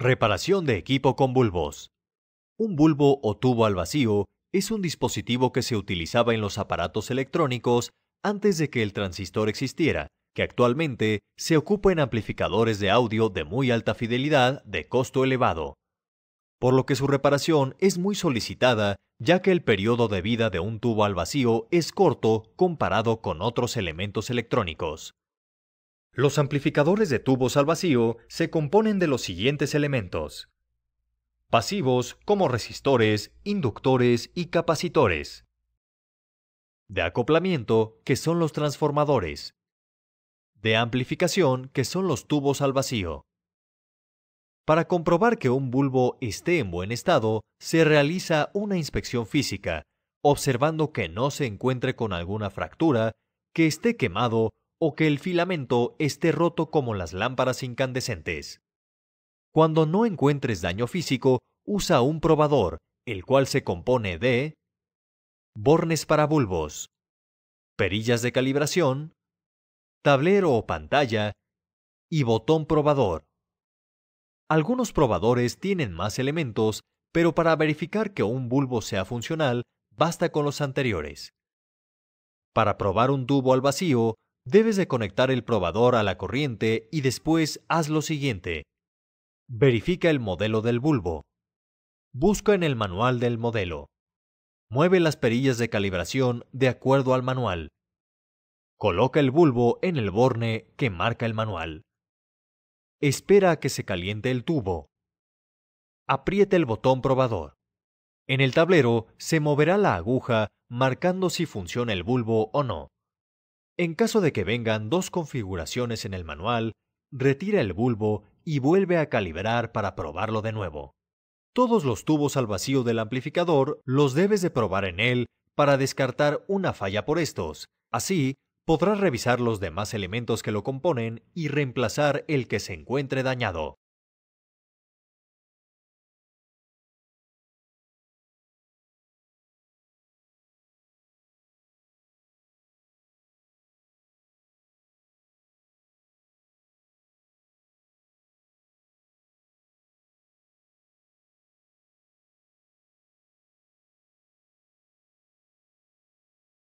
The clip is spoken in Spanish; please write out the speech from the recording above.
Reparación de equipo con bulbos. Un bulbo o tubo al vacío es un dispositivo que se utilizaba en los aparatos electrónicos antes de que el transistor existiera, que actualmente se ocupa en amplificadores de audio de muy alta fidelidad de costo elevado. Por lo que su reparación es muy solicitada, ya que el periodo de vida de un tubo al vacío es corto comparado con otros elementos electrónicos. Los amplificadores de tubos al vacío se componen de los siguientes elementos. Pasivos como resistores, inductores y capacitores. De acoplamiento, que son los transformadores. De amplificación, que son los tubos al vacío. Para comprobar que un bulbo esté en buen estado, se realiza una inspección física, observando que no se encuentre con alguna fractura, que esté quemado o que el filamento esté roto como las lámparas incandescentes. Cuando no encuentres daño físico, usa un probador, el cual se compone de bornes para bulbos, perillas de calibración, tablero o pantalla y botón probador. Algunos probadores tienen más elementos, pero para verificar que un bulbo sea funcional, basta con los anteriores. Para probar un tubo al vacío, Debes de conectar el probador a la corriente y después haz lo siguiente. Verifica el modelo del bulbo. Busca en el manual del modelo. Mueve las perillas de calibración de acuerdo al manual. Coloca el bulbo en el borne que marca el manual. Espera a que se caliente el tubo. Aprieta el botón probador. En el tablero se moverá la aguja marcando si funciona el bulbo o no. En caso de que vengan dos configuraciones en el manual, retira el bulbo y vuelve a calibrar para probarlo de nuevo. Todos los tubos al vacío del amplificador los debes de probar en él para descartar una falla por estos. Así, podrás revisar los demás elementos que lo componen y reemplazar el que se encuentre dañado.